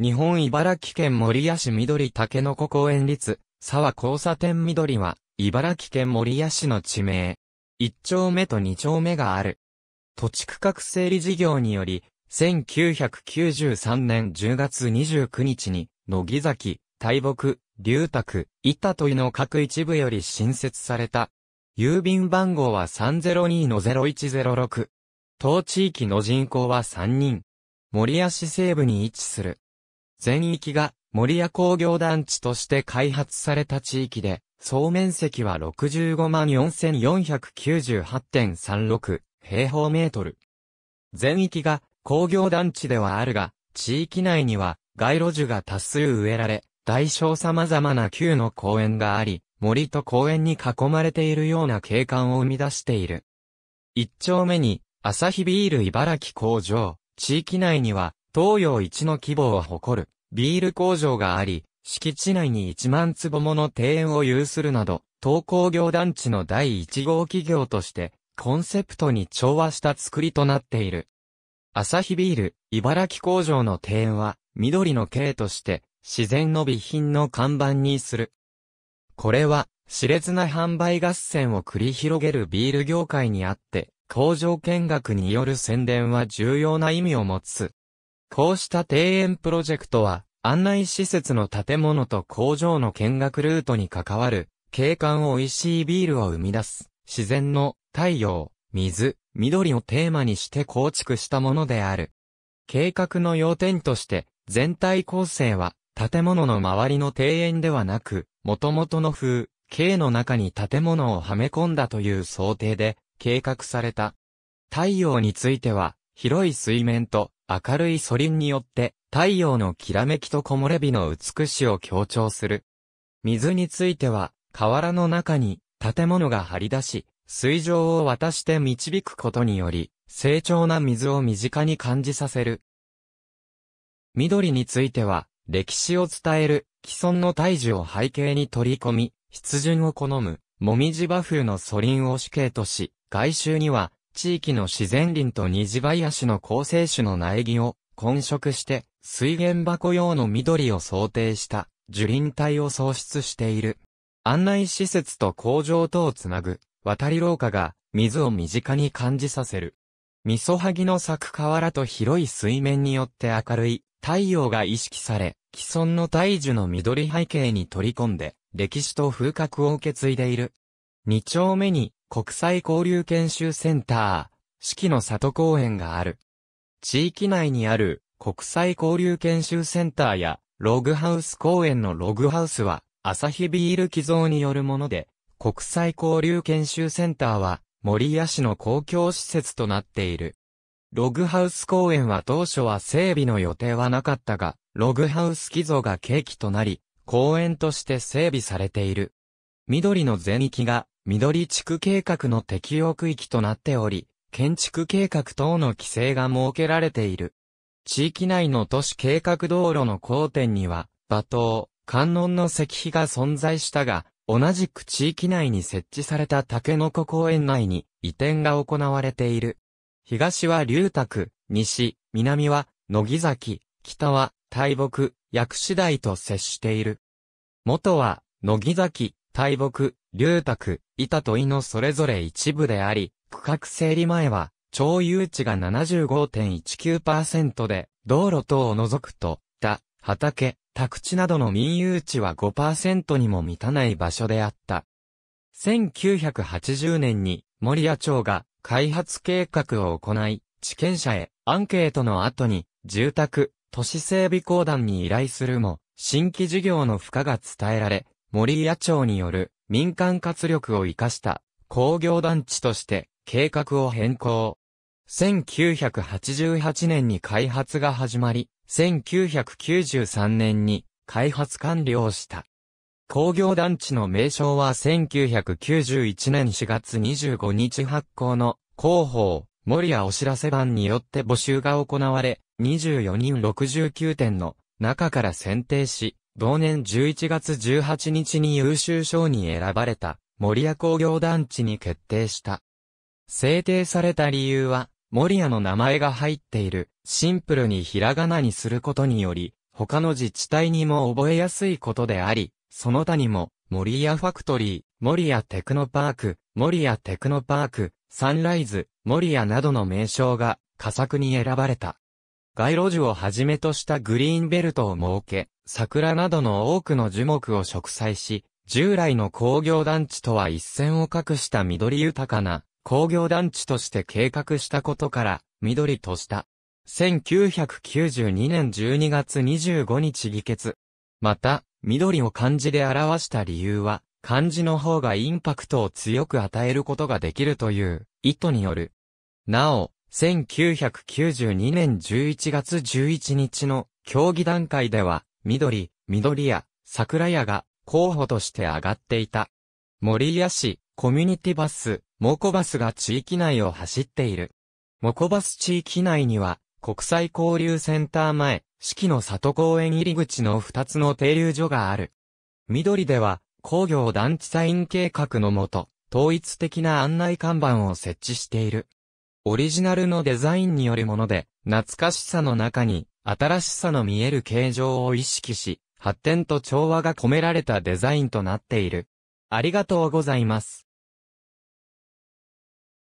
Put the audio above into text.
日本茨城県守谷市緑竹の子公園立、沢交差点緑は、茨城県守谷市の地名。一丁目と二丁目がある。土地区画整理事業により、1993年10月29日に、乃木崎、大木、龍卓、板戸井の各一部より新設された。郵便番号は302-0106。当地域の人口は3人。守谷市西部に位置する。全域が森屋工業団地として開発された地域で、総面積は654498.36平方メートル。全域が工業団地ではあるが、地域内には街路樹が多数植えられ、大小様々な旧の公園があり、森と公園に囲まれているような景観を生み出している。一丁目に、アサヒビール茨城工場、地域内には、東洋一の規模を誇るビール工場があり、敷地内に1万坪もの庭園を有するなど、東工業団地の第1号企業として、コンセプトに調和した作りとなっている。アサヒビール、茨城工場の庭園は、緑の系として、自然の備品の看板にする。これは、熾烈な販売合戦を繰り広げるビール業界にあって、工場見学による宣伝は重要な意味を持つ。こうした庭園プロジェクトは、案内施設の建物と工場の見学ルートに関わる、景観を美味しいビールを生み出す、自然の太陽、水、緑をテーマにして構築したものである。計画の要点として、全体構成は、建物の周りの庭園ではなく、元々の風、景の中に建物をはめ込んだという想定で、計画された。太陽については、広い水面と明るいソリンによって、太陽のきらめきと木漏れ日の美しを強調する。水については、河原の中に建物が張り出し、水上を渡して導くことにより、成長な水を身近に感じさせる。緑については、歴史を伝える、既存の大樹を背景に取り込み、湿潤を好む、もみじ馬風の素林を主景とし、外周には、地域の自然林と虹林の構成種の苗木を混色して、水源箱用の緑を想定した樹林帯を創出している。案内施設と工場とをつなぐ渡り廊下が水を身近に感じさせる。味噌はぎの咲く河原と広い水面によって明るい太陽が意識され、既存の大樹の緑背景に取り込んで、歴史と風格を受け継いでいる。二丁目に国際交流研修センター、四季の里公園がある。地域内にある国際交流研修センターやログハウス公園のログハウスはアサヒビール寄贈によるもので、国際交流研修センターは森谷市の公共施設となっている。ログハウス公園は当初は整備の予定はなかったが、ログハウス寄贈が契機となり、公園として整備されている。緑の全域が緑地区計画の適用区域となっており、建築計画等の規制が設けられている。地域内の都市計画道路の交点には、馬頭、観音の石碑が存在したが、同じく地域内に設置された竹の子公園内に移転が行われている。東は龍卓、西、南は乃木崎、北は大木、薬師台と接している。元は、乃木崎、大木、龍卓、板と井のそれぞれ一部であり、区画整理前は、超誘地が75.19%で、道路等を除くと、田、畑、宅地などの民有地は5%にも満たない場所であった。1980年に森谷町が開発計画を行い、地権者へアンケートの後に住宅、都市整備公団に依頼するも、新規事業の負荷が伝えられ、森谷町による民間活力を生かした工業団地として計画を変更。1988年に開発が始まり、1993年に開発完了した。工業団地の名称は1991年4月25日発行の広報、森屋お知らせ版によって募集が行われ、24人69点の中から選定し、同年11月18日に優秀賞に選ばれた、森谷工業団地に決定した。制定された理由は、森谷の名前が入っている、シンプルにひらがなにすることにより、他の自治体にも覚えやすいことであり、その他にも、森谷ファクトリー、森谷テクノパーク、森谷テクノパーク、サンライズ、森谷などの名称が、仮作に選ばれた。街路樹をはじめとしたグリーンベルトを設け、桜などの多くの樹木を植栽し、従来の工業団地とは一線を画した緑豊かな工業団地として計画したことから、緑とした。1992年12月25日議決。また、緑を漢字で表した理由は、漢字の方がインパクトを強く与えることができるという意図による。なお、1992年11月11日の競技段階では、緑、緑屋、桜屋が候補として挙がっていた。森屋市、コミュニティバス、モコバスが地域内を走っている。モコバス地域内には、国際交流センター前、四季の里公園入り口の二つの停留所がある。緑では、工業団地サイン計画のもと、統一的な案内看板を設置している。オリジナルのデザインによるもので、懐かしさの中に、新しさの見える形状を意識し、発展と調和が込められたデザインとなっている。ありがとうございます。